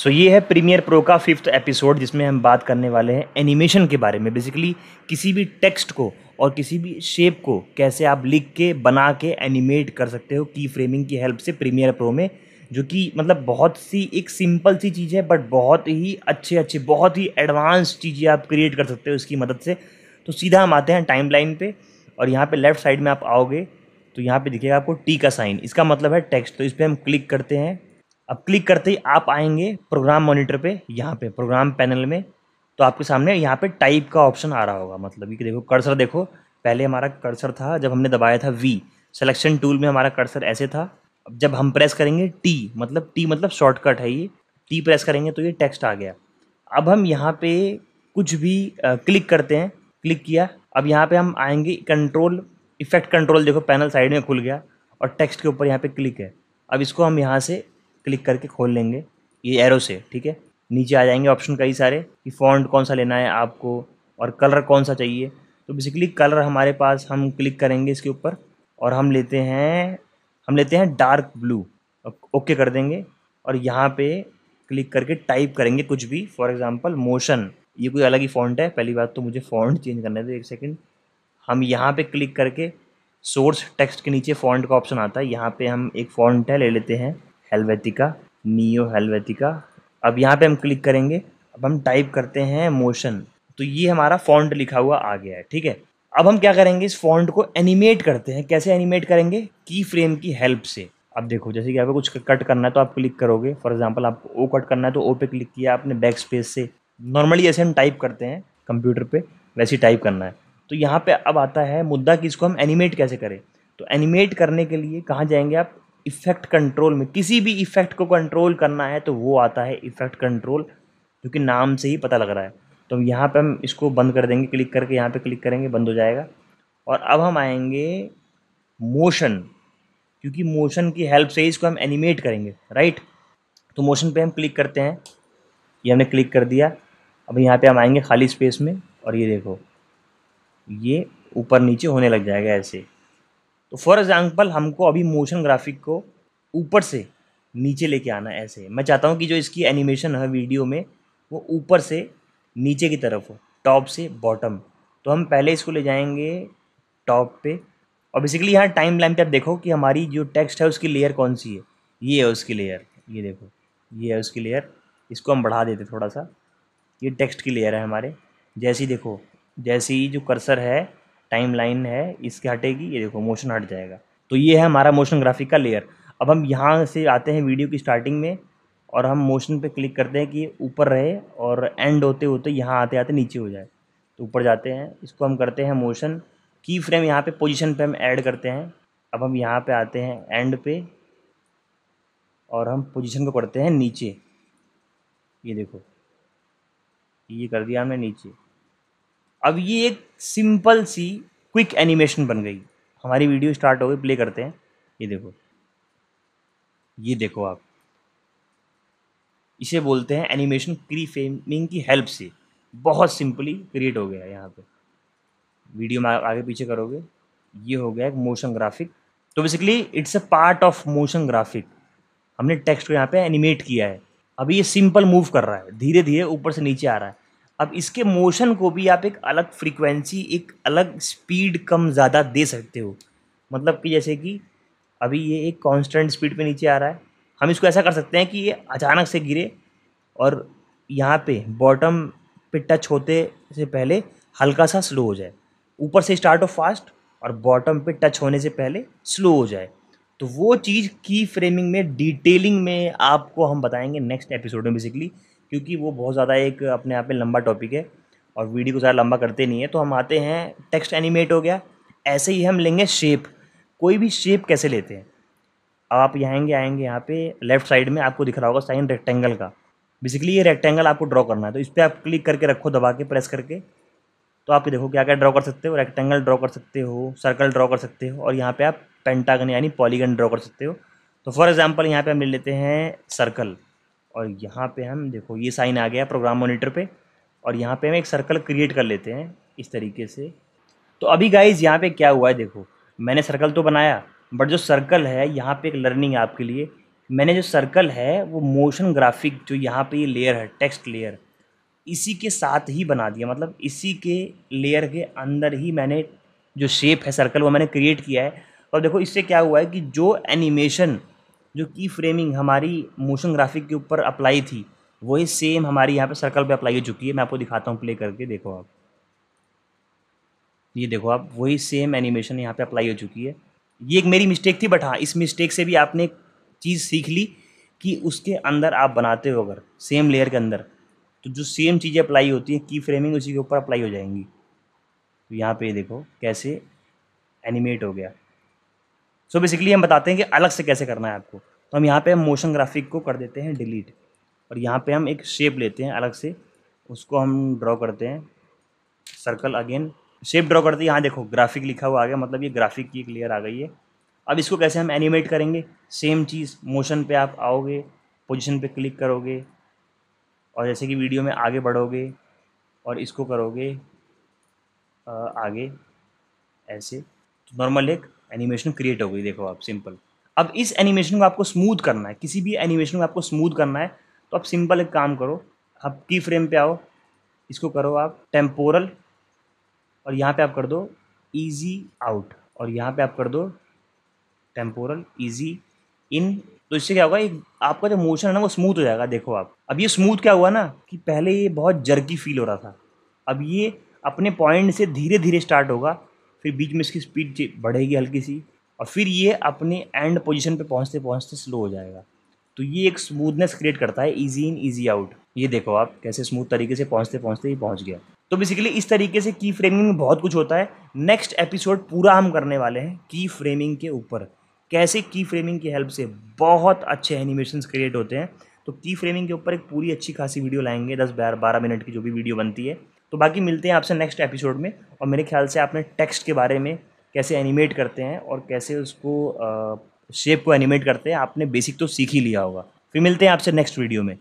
सो so, ये है Premiere Pro का फिफ्थ एपिसोड जिसमें हम बात करने वाले हैं एनिमेशन के बारे में बेसिकली किसी भी टेक्स्ट को और किसी भी शेप को कैसे आप लिख के बना के एनिमेट कर सकते हो की फ्रेमिंग की हेल्प से प्रीमियर प्रो में जो कि मतलब बहुत सी एक सिंपल सी चीज़ है बट बहुत ही अच्छे अच्छे बहुत ही एडवांस चीज़ें आप क्रिएट कर सकते हो इसकी मदद से तो सीधा हम आते हैं टाइम लाइन पर और यहाँ पर लेफ्ट साइड में आप आओगे तो यहाँ पर दिखेगा आपको टी का साइन इसका मतलब है टेक्स्ट तो इस पर हम क्लिक करते हैं अब क्लिक करते ही आप आएंगे प्रोग्राम मॉनिटर पे यहाँ पे प्रोग्राम पैनल में तो आपके सामने यहाँ पे टाइप का ऑप्शन आ रहा होगा मतलब कि देखो कर्सर देखो पहले हमारा कर्सर था जब हमने दबाया था वी सिलेक्शन टूल में हमारा कर्सर ऐसे था अब जब हम प्रेस करेंगे टी मतलब टी मतलब शॉर्टकट है ये टी प्रेस करेंगे तो ये टेक्स्ट आ गया अब हम यहाँ पे कुछ भी आ, क्लिक करते हैं क्लिक किया अब यहाँ पे हम आएंगे कंट्रोल इफेक्ट कंट्रोल देखो पैनल साइड में खुल गया और टेक्स्ट के ऊपर यहाँ पे क्लिक है अब इसको हम यहाँ से क्लिक करके खोल लेंगे ये एरो से ठीक है नीचे आ जाएंगे ऑप्शन कई सारे कि फॉन्ट कौन सा लेना है आपको और कलर कौन सा चाहिए तो बेसिकली कलर हमारे पास हम क्लिक करेंगे इसके ऊपर और हम लेते हैं हम लेते हैं डार्क ब्लू ओके कर देंगे और यहाँ पे क्लिक करके टाइप करेंगे कुछ भी फॉर एग्ज़ाम्पल मोशन ये कोई अलग ही फॉन्ट है पहली बात तो मुझे फॉन्ट चेंज करना है तो एक सेकेंड हम यहाँ पे क्लिक करके सोर्स टेक्स्ट के नीचे फॉन्ट का ऑप्शन आता है यहाँ पे हम एक फॉन्ट है ले लेते हैं हेलवेटिका नियो हेलवेटिका अब यहाँ पे हम क्लिक करेंगे अब हम टाइप करते हैं मोशन तो ये हमारा फॉन्ट लिखा हुआ आ गया है ठीक है अब हम क्या करेंगे इस फॉन्ट को एनिमेट करते हैं कैसे एनिमेट करेंगे की फ्रेम की हेल्प से अब देखो जैसे कि आपको कुछ कट करना है तो आप क्लिक करोगे फॉर एग्जाम्पल आपको ओ कट करना है तो ओ पे क्लिक किया आपने बैक स्पेस से नॉर्मली ऐसे हम टाइप करते हैं कंप्यूटर पे वैसे टाइप करना है तो यहाँ पे अब आता है मुद्दा कि इसको हम एनिमेट कैसे करें तो एनिमेट करने के लिए कहाँ जाएंगे आप इफ़ेक्ट कंट्रोल में किसी भी इफ़ेक्ट को कंट्रोल करना है तो वो आता है इफ़ेक्ट कंट्रोल जो कि नाम से ही पता लग रहा है तो यहाँ पे हम इसको बंद कर देंगे क्लिक करके यहाँ पे क्लिक करेंगे बंद हो जाएगा और अब हम आएंगे मोशन क्योंकि मोशन की हेल्प से ही इसको हम एनिमेट करेंगे राइट तो मोशन पे हम क्लिक करते हैं ये हमने क्लिक कर दिया अब यहाँ पे हम आएंगे खाली स्पेस में और ये देखो ये ऊपर नीचे होने लग जाएगा ऐसे तो फॉर एग्ज़ाम्पल हमको अभी मोशन ग्राफिक को ऊपर से नीचे लेके आना ऐसे मैं चाहता हूँ कि जो इसकी एनिमेशन है वीडियो में वो ऊपर से नीचे की तरफ हो टॉप से बॉटम तो हम पहले इसको ले जाएंगे टॉप पे और बेसिकली यहाँ टाइम लाइन पर आप देखो कि हमारी जो टेक्स्ट है उसकी लेयर कौन सी है ये है उसकी लेयर ये देखो ये है उसकी लेयर इसको हम बढ़ा देते थोड़ा सा ये टेक्स्ट की लेयर है हमारे जैसी देखो जैसी जो कर्सर है टाइम लाइन है इसके हटेगी ये देखो मोशन हट जाएगा तो ये है हमारा मोशन ग्राफिक का लेयर अब हम यहाँ से आते हैं वीडियो की स्टार्टिंग में और हम मोशन पे क्लिक करते हैं कि ऊपर रहे और एंड होते होते यहाँ आते आते नीचे हो जाए तो ऊपर जाते हैं इसको हम करते हैं मोशन की फ्रेम यहाँ पे पोजीशन पे हम ऐड करते हैं अब हम यहाँ पे आते हैं एंड पे और हम पोजीशन को करते हैं नीचे ये देखो ये कर दिया हमने नीचे अब ये एक सिंपल सी क्विक एनिमेशन बन गई हमारी वीडियो स्टार्ट हो गई प्ले करते हैं ये देखो ये देखो आप इसे बोलते हैं एनिमेशन फ्रेमिंग की हेल्प से बहुत सिंपली क्रिएट हो गया है यहाँ पे वीडियो में आगे पीछे करोगे ये हो गया एक मोशन ग्राफिक तो basically it's a part of motion graphic हमने टेक्स्ट को यहाँ पे एनिमेट किया है अभी ये सिंपल मूव कर रहा है धीरे धीरे ऊपर से नीचे आ रहा है अब इसके मोशन को भी आप एक अलग फ्रीक्वेंसी एक अलग स्पीड कम ज़्यादा दे सकते हो मतलब कि जैसे कि अभी ये एक कांस्टेंट स्पीड पे नीचे आ रहा है हम इसको ऐसा कर सकते हैं कि ये अचानक से गिरे और यहाँ पे बॉटम पे टच होते से पहले हल्का सा स्लो हो जाए ऊपर से स्टार्ट हो फास्ट और बॉटम पे टच होने से पहले स्लो हो जाए तो वो चीज़ की फ्रेमिंग में डिटेलिंग में आपको हम बताएंगे नेक्स्ट एपिसोड में बेसिकली क्योंकि वो बहुत ज़्यादा एक अपने आप में लंबा टॉपिक है और वीडियो को ज़्यादा लंबा करते नहीं है तो हम आते हैं टेक्स्ट एनिमेट हो गया ऐसे ही हम लेंगे शेप कोई भी शेप कैसे लेते हैं अब आप यहाँ आएंगे आएंगे यहाँ पे लेफ्ट साइड में आपको दिख रहा होगा साइन रेक्टेंगल का बेसिकली ये रेक्टेंगल आपको ड्रॉ करना है तो इस पर आप क्लिक करके रखो दबा के प्रेस करके तो आप देखो क्या क्या ड्रॉ कर सकते हो रेक्टेंगल ड्रॉ कर सकते हो सर्कल ड्रॉ कर सकते हो और यहाँ पर आप पेंटागन यानी पॉलीगन ड्रॉ कर सकते हो तो फॉर एग्ज़ाम्पल यहाँ पर हम ले लेते हैं सर्कल और यहाँ पे हम देखो ये साइन आ गया प्रोग्राम मोनीटर पे और यहाँ पे हम एक सर्कल क्रिएट कर लेते हैं इस तरीके से तो अभी गाइज यहाँ पे क्या हुआ है देखो मैंने सर्कल तो बनाया बट जो सर्कल है यहाँ पे एक लर्निंग है आपके लिए मैंने जो सर्कल है वो मोशन ग्राफिक जो यहाँ पे ये लेयर है टेक्स्ट लेयर इसी के साथ ही बना दिया मतलब इसी के लेयर के अंदर ही मैंने जो शेप है सर्कल वो मैंने क्रिएट किया है और देखो इससे क्या हुआ है कि जो एनिमेशन जो की फ्रेमिंग हमारी मोशन ग्राफिक के ऊपर अप्लाई थी वही सेम हमारी यहाँ पे सर्कल पे अप्लाई हो चुकी है मैं आपको दिखाता हूँ प्ले करके देखो आप ये देखो आप वही सेम एनिमेशन यहाँ पे अप्लाई हो चुकी है ये एक मेरी मिस्टेक थी बट हाँ इस मिस्टेक से भी आपने एक चीज़ सीख ली कि उसके अंदर आप बनाते हो अगर सेम लेयर के अंदर तो जो सेम चीज़ें अप्लाई होती हैं की फ्रेमिंग उसी के ऊपर अप्लाई हो जाएंगी तो यहाँ पे देखो कैसे एनिमेट हो गया सो so बेसिकली हम बताते हैं कि अलग से कैसे करना है आपको तो हम यहाँ पे हम मोशन ग्राफिक को कर देते हैं डिलीट और यहाँ पे हम एक शेप लेते हैं अलग से उसको हम ड्रॉ करते हैं सर्कल अगेन शेप ड्रॉ करते हैं यहाँ देखो ग्राफिक लिखा हुआ आ गया मतलब ये ग्राफिक की क्लियर आ गई है अब इसको कैसे हम एनिमेट करेंगे सेम चीज़ मोशन पर आप आओगे पोजिशन पर क्लिक करोगे और जैसे कि वीडियो में आगे बढ़ोगे और इसको करोगे आगे ऐसे तो नॉर्मल एक एनिमेशन क्रिएट हो गई देखो आप सिंपल अब इस एनिमेशन को आपको स्मूथ करना है किसी भी एनिमेशन को आपको स्मूथ करना है तो आप सिंपल एक काम करो आप की फ्रेम पे आओ इसको करो आप टेम्पोरल और यहाँ पे आप कर दो इजी आउट और यहाँ पे आप कर दो टेम्पोरल इजी इन तो इससे क्या होगा एक आपका जो मोशन है ना वो स्मूथ हो जाएगा देखो आप अब ये स्मूथ क्या हुआ ना कि पहले ये बहुत जर्की फील हो रहा था अब ये अपने पॉइंट से धीरे धीरे स्टार्ट होगा फिर बीच में इसकी स्पीड बढ़ेगी हल्की सी और फिर ये अपने एंड पोजीशन पे पहुंचते पहुंचते स्लो हो जाएगा तो ये एक स्मूथनेस क्रिएट करता है इजी इन इजी आउट ये देखो आप कैसे स्मूथ तरीके से पहुंचते पहुंचते ही पहुंच गया तो बेसिकली इस तरीके से की फ्रेमिंग में बहुत कुछ होता है नेक्स्ट एपिसोड पूरा हम करने वाले हैं की फ्रेमिंग के ऊपर कैसे की फ्रेमिंग की हेल्प से बहुत अच्छे एनिमेशन क्रिएट होते हैं तो की फ्रेमिंग के ऊपर एक पूरी अच्छी खासी वीडियो लाएंगे दस बारह मिनट की जो भी वीडियो बनती है तो बाकी मिलते हैं आपसे नेक्स्ट एपिसोड में और मेरे ख्याल से आपने टेक्स्ट के बारे में कैसे एनिमेट करते हैं और कैसे उसको शेप को एनिमेट करते हैं आपने बेसिक तो सीख ही लिया होगा फिर मिलते हैं आपसे नेक्स्ट वीडियो में